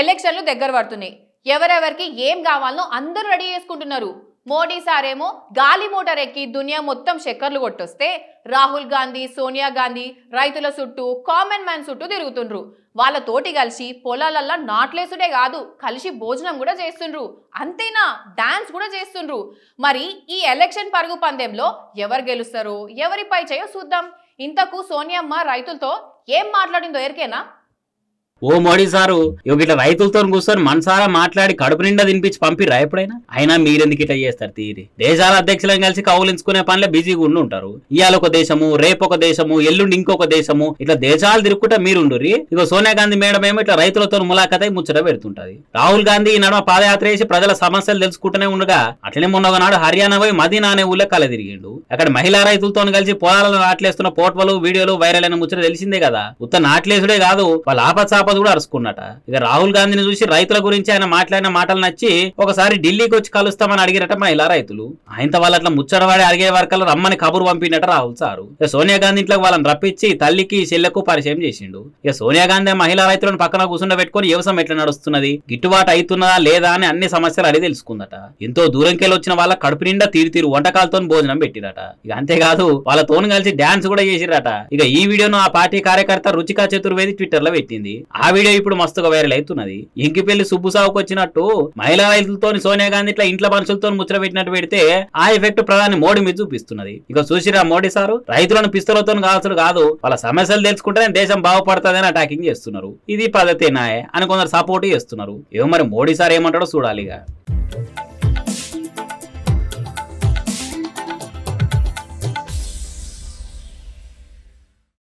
ఎలక్షన్లు దగ్గర పడుతున్నాయి ఎవరెవరికి ఏం కావాలనో అందరూ రెడీ చేసుకుంటున్నారు మోడీ సారేమో గాలి మోటార్ ఎక్కి దునియా మొత్తం చెక్కర్లు కొట్టొస్తే రాహుల్ గాంధీ సోనియా గాంధీ రైతుల చుట్టూ కామన్ మ్యాన్ చుట్టూ తిరుగుతుండ్రు వాళ్ళతోటి కలిసి పొలాలల్లా నాట్లేసుడే కాదు కలిసి భోజనం కూడా చేస్తుండ్రు అంతేనా డాన్స్ కూడా చేస్తుండ్రు మరి ఈ ఎలక్షన్ పరుగు పందెంలో ఎవరు ఎవరి ఎవరిపై చేయో చూద్దాం ఇంతకు సోనియమ్మ రైతులతో ఏం మాట్లాడిందో ఎరికేనా ఓ మోడీ సారు ఇట్లా రైతులతో కూర్చొని మనసారా మాట్లాడి కడుపు నిండా తినిపించి పంపిరా ఎప్పుడైనా అయినా మీరెందుకు ఇట్లా చేస్తారు తీరి దేశాల అధ్యక్షులను కలిసి కౌలించుకునే పనిలో బిజీగా ఉండి ఉంటారు ఇవాళ ఒక దేశము రేపు ఒక దేశము ఎల్లుండి ఇంకొక దేశము ఇట్లా దేశాలు మీరు మీరుండుర్రి ఇక సోనియా గాంధీ మేడం ఏమో ఇట్లా రైతులతో ములాఖత ముచ్చట పెడుతుంటది రాహుల్ గాంధీ ఈ నడమ పాదయాత్ర చేసి ప్రజల సమస్యలు తెలుసుకుంటూనే ఉండగా అట్లనే మొన్న ఒకనాడు హర్యానా పోయి మదీనా అనే ఊళ్ళో కల తిరిగిండు అక్కడ మహిళా రైతులతో కలిసి పొలాలను నాట్లేస్తున్న ఫోటోలు వీడియోలు వైరల్ అయిన ముచ్చట తెలిసిందే కదా ఉత్త నాట్లేసుడే కాదు వాళ్ళ ఆపత్సాప ఆపద కూడా అరుచుకున్నట ఇక రాహుల్ గాంధీని చూసి రైతుల గురించి ఆయన మాట్లాడిన మాటలు నచ్చి ఒకసారి ఢిల్లీకి వచ్చి కలుస్తామని అడిగినట మా ఇలా రైతులు ఆయన వాళ్ళు అట్లా ముచ్చడవాడి అడిగే వరకల్లా రమ్మని కబురు పంపినట రాహుల్ సారు ఇక సోనియా గాంధీ ఇంట్లో వాళ్ళని రప్పించి తల్లికి చెల్లెకు పరిచయం చేసిండు ఇక సోనియా గాంధీ మహిళా రైతులను పక్కన కూర్చుండ పెట్టుకుని వ్యవసాయం ఎట్లా నడుస్తున్నది గిట్టుబాటు అవుతున్నదా లేదా అని అన్ని సమస్యలు అడిగి తెలుసుకుందట ఎంతో దూరంకెళ్ళి వచ్చిన వాళ్ళ కడుపు నిండా తీరు తీరు వంటకాలతో భోజనం పెట్టిరట ఇక అంతేకాదు వాళ్ళతో కలిసి డాన్స్ కూడా చేసిరట ఇక ఈ వీడియోను ఆ పార్టీ కార్యకర్త రుచికా చతుర్వేది ట్విట్టర్ లో పెట్టింది ఆ వీడియో ఇప్పుడు మస్తుగా వైరల్ అవుతున్నది సుబ్బు సాగుకు వచ్చినట్టు మహిళా రైతులతో సోనియా గాంధీ ఇట్లా ఇంట్లో మనుషులతో ముచ్చట పెట్టినట్టు పెడితే ఆ ఎఫెక్ట్ ప్రధాని మోడీ మీద చూపిస్తున్నది ఇక చూసిరా మోడీ సారు రైతులను పిస్తలతో కావాల్సిన కాదు వాళ్ళ సమస్యలు తెలుసుకుంటే దేశం బాగుపడుతుందని అటాకింగ్ చేస్తున్నారు ఇది నాయ అని కొందరు సపోర్ట్ చేస్తున్నారు ఏమో మరి మోడీ సార్ ఏమంటాడో చూడాలిగా